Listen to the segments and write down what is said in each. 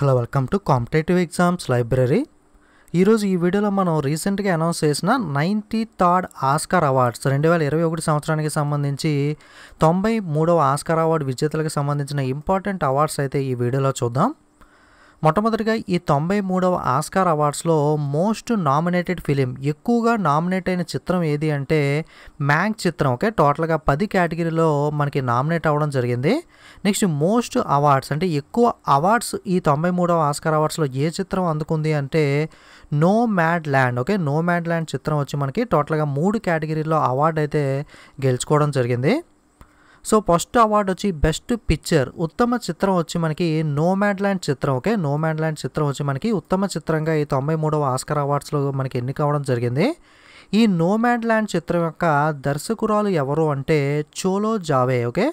hello welcome to competitive exams library ఈరోజు ఈ వీడియోలో మనం రీసెంట్గా అనౌన్స్ చేసిన నైంటీ థర్డ్ ఆస్కార్ అవార్డ్స్ రెండు వేల ఇరవై ఒకటి సంవత్సరానికి సంబంధించి తొంభై మూడవ ఆస్కార్ అవార్డు విజేతలకు సంబంధించిన ఇంపార్టెంట్ అవార్డ్స్ అయితే ఈ వీడియోలో చూద్దాం మొట్టమొదటిగా ఈ తొంభై మూడవ ఆస్కార్ అవార్డ్స్లో మోస్ట్ నామినేటెడ్ ఫిలిం ఎక్కువగా నామినేట్ అయిన చిత్రం ఏది అంటే మ్యాంక్ చిత్రం ఓకే టోటల్గా పది కేటగిరీలో మనకి నామినేట్ అవ్వడం జరిగింది నెక్స్ట్ మోస్ట్ అవార్డ్స్ అంటే ఎక్కువ అవార్డ్స్ ఈ తొంభై మూడవ ఆస్కార్ అవార్డ్స్లో ఏ చిత్రం అందుకుంది అంటే Nomadland okay Nomadland చిత్రం వచ్చి మనకి టోటల్గా మూడు కేటగిరీలో అవార్డు అయితే గెలుచుకోవడం జరిగింది సో ఫస్ట్ అవార్డు వచ్చి బెస్ట్ పిక్చర్ ఉత్తమ చిత్రం వచ్చి మనకి నోమాడ్ ల్యాండ్ చిత్రం ఓకే నోమాడ్ ల్యాండ్ చిత్రం వచ్చి మనకి ఉత్తమ చిత్రంగా ఈ తొంభై మూడవ ఆస్కర్ అవార్డ్స్లో మనకి ఎన్నిక అవ్వడం జరిగింది ఈ నోమాడ్ ల్యాండ్ చిత్రం యొక్క దర్శకురాలు ఎవరు అంటే చోలో జావే ఓకే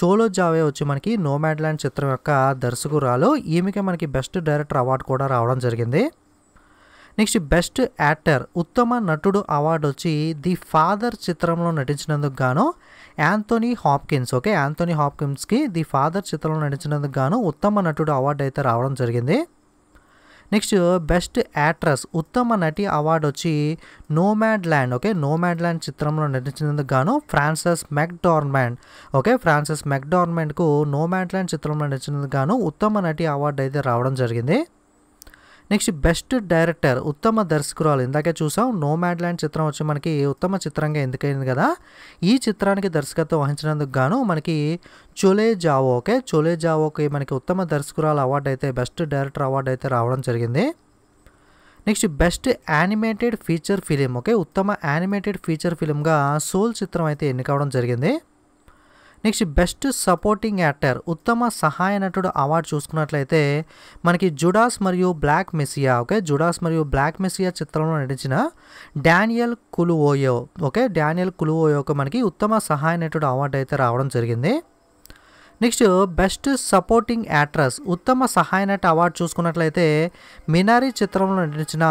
చోలో జావే వచ్చి మనకి నోమాడ్ ల్యాండ్ చిత్రం యొక్క దర్శకురాలు ఈమెకి మనకి బెస్ట్ డైరెక్టర్ అవార్డు కూడా రావడం జరిగింది నెక్స్ట్ బెస్ట్ యాక్టర్ ఉత్తమ నటుడు అవార్డు వచ్చి ది ఫాదర్ చిత్రంలో నటించినందుకు గాను యాంతోనీ హాప్కిన్స్ ఓకే యాంతోనీ హాప్కిన్స్కి ది ఫాదర్ చిత్రంలో నటించినందుకు గాను ఉత్తమ నటుడు అవార్డు అయితే రావడం జరిగింది నెక్స్ట్ బెస్ట్ యాక్ట్రస్ ఉత్తమ నటి అవార్డు వచ్చి Nomadland okay Nomadland చిత్రంలో నటించినందుకు గాను ఫ్రాన్సెస్ మెక్డార్మెంట్ ఓకే ఫ్రాన్సెస్ మెక్డార్మెంట్కు నోమాడ్ ల్యాండ్ చిత్రంలో నటించినందుకు గాను ఉత్తమ నటి అవార్డు అయితే రావడం జరిగింది నెక్స్ట్ బెస్ట్ డైరెక్టర్ ఉత్తమ దర్శకురాలు ఇందాకే చూసాం నో మ్యాడ్ ల్యాండ్ చిత్రం వచ్చి మనకి ఉత్తమ చిత్రంగా ఎందుకైంది కదా ఈ చిత్రానికి దర్శకత్వం వహించినందుకు గాను మనకి చోలే జావోకే చోలే జావోకి మనకి ఉత్తమ దర్శకురాలు అవార్డు అయితే బెస్ట్ డైరెక్టర్ అవార్డు అయితే రావడం జరిగింది next best animated feature film okay ఉత్తమ యానిమేటెడ్ ఫీచర్ ఫిలింగా సోల్ చిత్రం అయితే ఎన్నికవడం జరిగింది నెక్స్ట్ బెస్ట్ సపోర్టింగ్ యాక్టర్ ఉత్తమ సహాయ నటుడు అవార్డు చూసుకున్నట్లయితే మనకి జుడాస్ మరియు బ్లాక్ మెసియా ఓకే జుడాస్ మరియు బ్లాక్ మెసియా చిత్రంలో నటించిన డానియల్ కులువోయో ఓకే డానియల్ కులువోయోకి మనకి ఉత్తమ సహాయ నటుడు అవార్డు అయితే రావడం జరిగింది నెక్స్ట్ బెస్ట్ సపోర్టింగ్ యాక్ట్రస్ ఉత్తమ సహాయ నట అవార్డు చూసుకున్నట్లయితే మినారీ చిత్రంలో నటించిన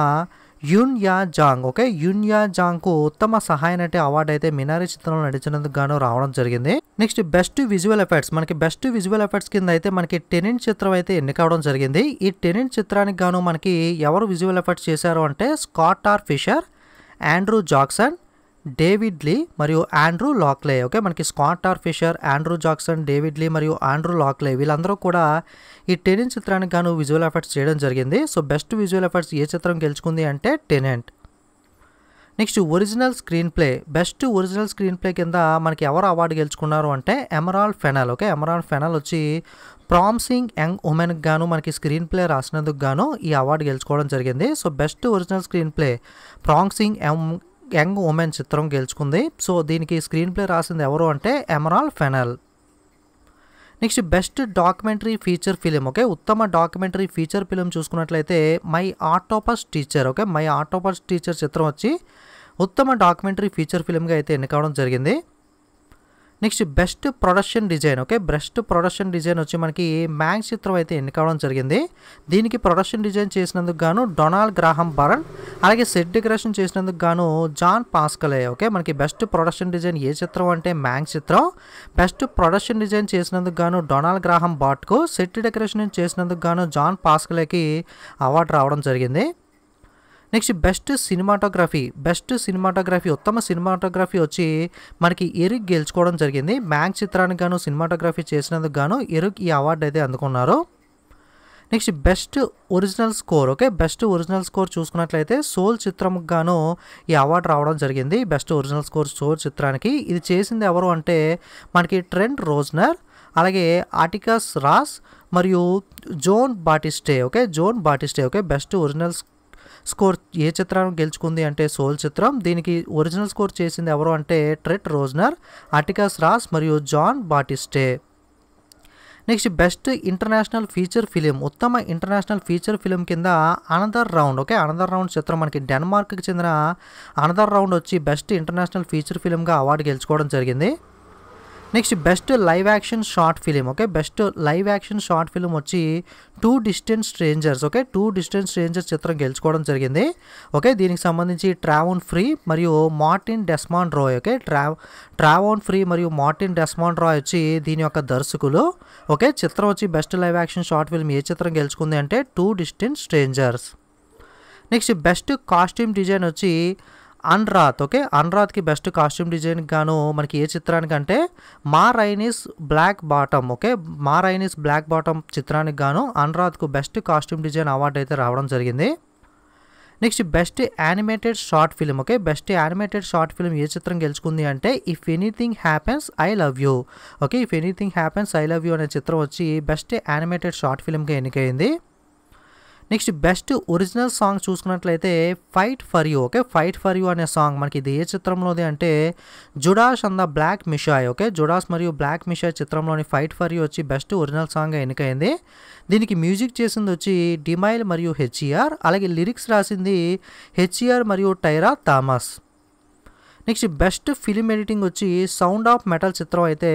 Youn Yuh Jung okay Youn Yuh జాంగ్కు ఉత్తమ సహాయ నటి అవార్డు అయితే మినారి చిత్రంలో నడిచినందుకు గాను రావడం జరిగింది నెక్స్ట్ బెస్ట్ విజువల్ ఎఫెక్ట్స్ మనకి బెస్ట్ విజువల్ ఎఫెక్ట్స్ కింద అయితే మనకి టెనెంట్ చిత్రం అయితే ఎన్నికవడం జరిగింది ఈ టెనెంట్ చిత్రానికి గాను మనకి ఎవరు విజువల్ ఎఫెక్ట్స్ చేశారు అంటే Scott R Fisher Andrew Jackson David Lee మరియు ఆండ్రూ లాక్లే ఓకే మనకి Scott R Fisher Andrew Jackson David Lee మరియు ఆండ్రూ లాక్లే వీళ్ళందరూ కూడా ఈ టెనెంట్ చిత్రానికి గాను విజువల్ ఎఫర్ట్స్ చేయడం జరిగింది సో బెస్ట్ విజువల్ ఎఫర్ట్స్ ఏ చిత్రం గెలుచుకుంది అంటే Tenet next original screenplay best original screenplay కింద మనకి ఎవరు అవార్డు గెలుచుకున్నారు అంటే Emerald Fennell okay Emerald Fennell వచ్చి ప్రామ్సింగ్ యంగ్ ఉమెన్కి గాను మనకి స్క్రీన్ ప్లే రాసినందుకు గాను ఈ అవార్డు గెలుచుకోవడం జరిగింది so best original screenplay Promising Young Young Woman చిత్రం గెలుచుకుంది సో దీనికి స్క్రీన్ ప్లే రాసింది ఎవరు అంటే Emerald Fennell next best documentary feature film okay ఉత్తమ డాక్యుమెంటరీ ఫీచర్ ఫిలిం చూసుకున్నట్లయితే My Octopus Teacher okay My Octopus Teacher చిత్రం వచ్చి ఉత్తమ డాక్యుమెంటరీ ఫీచర్ ఫిలింగా అయితే ఎన్నుకోవడం జరిగింది next best production design okay best production design వచ్చి మనకి మ్యాంగ్ చిత్రం అయితే ఎన్నికవడం జరిగింది దీనికి ప్రొడక్షన్ డిజైన్ చేసినందుకు గాను డొనాల్డ్ గ్రాహం బరన్ అలాగే సెట్ డెకరేషన్ చేసినందుకు గాను జాన్ పాస్కలే ఓకే మనకి బెస్ట్ ప్రొడక్షన్ డిజైన్ ఏ చిత్రం అంటే మ్యాంగ్ చిత్రం బెస్ట్ ప్రొడక్షన్ డిజైన్ చేసినందుకు గాను డొనాల్డ్ గ్రాహం బాట్కు సెట్ డెకరేషన్ చేసినందుకు గాను జాన్ పాస్కలేకి అవార్డు రావడం జరిగింది next best cinematography best cinematography ఉత్తమ సినిమాటోగ్రఫీ వచ్చి మనకి ఎరుగ్ గెలుచుకోవడం జరిగింది మ్యాంగ్ చిత్రానికి గాను సినిమాటోగ్రఫీ చేసినందుకు గాను ఎరుగ్ ఈ అవార్డు అయితే అందుకున్నారు next best original score okay best original score చూసుకున్నట్లయితే సోల్ చిత్రంకు గాను ఈ అవార్డు రావడం జరిగింది బెస్ట్ ఒరిజినల్ స్కోర్ సోల్ చిత్రానికి ఇది చేసింది ఎవరు అంటే మనకి ట్రెండ్ రోజ్నర్ అలాగే ఆటికస్ రాస్ మరియు Jon Batiste okay Jon Batiste okay best original score ఏ చిత్రాన్ని గెలుచుకుంది అంటే సోల్ చిత్రం దీనికి ఒరిజినల్ స్కోర్ చేసింది ఎవరు అంటే ట్రెట్ రోజ్నర్ అటికాస్ రాస్ మరియు Jon Batiste next best international feature film ఉత్తమ ఇంటర్నేషనల్ ఫీచర్ ఫిలిం కింద Another Round okay Another Round చిత్రం మనకి డెన్మార్క్కి చెందిన అనదర్ రౌండ్ వచ్చి బెస్ట్ ఇంటర్నేషనల్ ఫీచర్ ఫిలింగా అవార్డు గెలుచుకోవడం జరిగింది next best live action short film okay best live action short film వచ్చి Two distance Strangers okay Two distance Strangers చిత్రం గెలుచుకోవడం జరిగింది ఓకే దీనికి సంబంధించి ట్రావోన్ ఫ్రీ మరియు మార్టిన్ డెస్మాన్ రాయ్ ఓకే ట్రావ్ ట్రావోన్ ఫ్రీ మరియు మార్టిన్ డెస్మాన్ రాయ్ వచ్చి దీని యొక్క దర్శకులు ఓకే చిత్రం వచ్చి best live action short film ఏ చిత్రం గెలుచుకుంది అంటే two distance strangers next best costume design వచ్చి అన్రాత్ ఓకే అన్రాత్కి బెస్ట్ కాస్ట్యూమ్ డిజైన్ గాను మనకి ఏ చిత్రానికి అంటే Ma Rainey's black bottom okay Ma Rainey's black bottom చిత్రానికి గాను అన్రాత్కు బెస్ట్ కాస్ట్యూమ్ డిజైన్ అవార్డు అయితే రావడం జరిగింది next best animated short film okay best animated short film ఏ చిత్రం గెలుచుకుంది అంటే if anything happens I love you okay if anything happens I love you అనే చిత్రం వచ్చి బెస్ట్ యానిమేటెడ్ షార్ట్ ఫిల్మ్గా ఎన్నికైంది నెక్స్ట్ బెస్ట్ ఒరిజినల్ సాంగ్ చూసుకున్నట్లయితే fight for you okay fight for you అనే సాంగ్ మనకి ఇది ఏ చిత్రంలోది అంటే Judas and the black Messiah okay Judas మరియు బ్లాక్ మిషాయ్ చిత్రంలోని ఫైట్ ఫర్ యూ వచ్చి బెస్ట్ ఒరిజినల్ సాంగ్ ఎన్నికైంది దీనికి మ్యూజిక్ చేసింది వచ్చి డిమైల్ మరియు హెచ్ఈఆర్ అలాగే లిరిక్స్ రాసింది హెచ్ఈఆర్ మరియు Tiara Thomas next best film editing వచ్చి సౌండ్ ఆఫ్ మెటల్ చిత్రం అయితే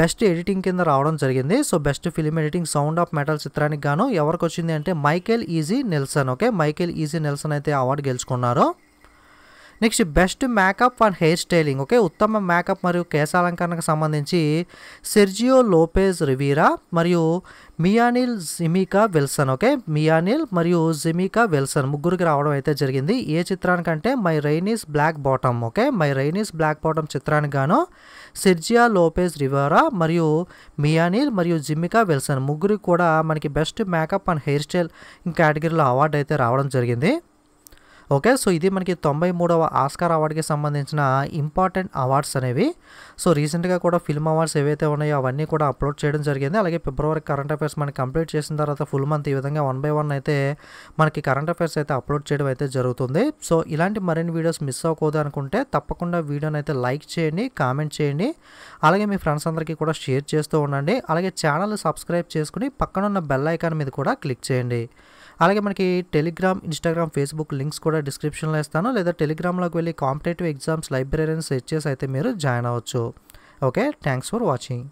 బెస్ట్ ఎడిటింగ్ కింద రావడం జరిగింది so best film editing sound of metal చిత్రానికి గాను ఎవరికి వచ్చింది అంటే Mikkel EG Nielsen okay Mikkel EG Nielsen అయితే అవార్డు గెలుచుకున్నారు next best makeup and hair styling okay ఉత్తమ మేకప్ మరియు కేశాలంకరణకు సంబంధించి సెర్జియో లోపేజ్ రివీరా మరియు మియానిల్ జిమికా విల్సన్ ఓకే మియానిల్ మరియు జిమికా విల్సన్ ముగ్గురికి రావడం అయితే జరిగింది ఏ చిత్రానికంటే Ma Rainey's black bottom okay Ma Rainey's black bottom చిత్రానికి గాను సెర్జియా లోపేజ్ రివారా మరియు మియానిల్ మరియు జిమికా విల్సన్ ముగ్గురికి కూడా మనకి best makeup and hair style కేటగిరీలో అవార్డు అయితే రావడం జరిగింది ఓకే సో ఇది మనకి తొంభై మూడవ ఆస్కార్ అవార్డుకి సంబంధించిన ఇంపార్టెంట్ అవార్డ్స్ అనేవి సో రీసెంట్గా కూడా ఫిల్మ్ అవార్డ్స్ ఏవైతే ఉన్నాయో అవన్నీ కూడా అప్లోడ్ చేయడం జరిగింది అలాగే ఫిబ్రవరి కరెంట్ అఫైర్స్ మనం కంప్లీట్ చేసిన తర్వాత ఫుల్ మంత్ ఈ విధంగా వన్ బై వన్ అయితే మనకి కరెంట్ అఫైర్స్ అయితే అప్లోడ్ చేయడం అయితే జరుగుతుంది సో ఇలాంటి మరిన్ని వీడియోస్ మిస్ అవ్వకూడదు అనుకుంటే తప్పకుండా వీడియోని అయితే లైక్ చేయండి కామెంట్ చేయండి అలాగే మీ ఫ్రెండ్స్ అందరికీ కూడా షేర్ చేస్తూ ఉండండి అలాగే ఛానల్ సబ్స్క్రైబ్ చేసుకుని పక్కనున్న బెల్ ఐకాన్ మీద కూడా క్లిక్ చేయండి అలాగే మనకి టెలిగ్రామ్ ఇన్స్టాగ్రామ్ ఫేస్బుక్ లింక్స్ కూడా డిస్క్రిప్షన్లో ఇస్తాను లేదా టెలిగ్రామ్లోకి వెళ్ళి కాంపిటేటివ్ ఎగ్జామ్స్ లైబ్రరీని సెర్చ్ చేసి అయితే మీరు జాయిన్ అవ్వచ్చు ఓకే థ్యాంక్స్ ఫర్ వాచింగ్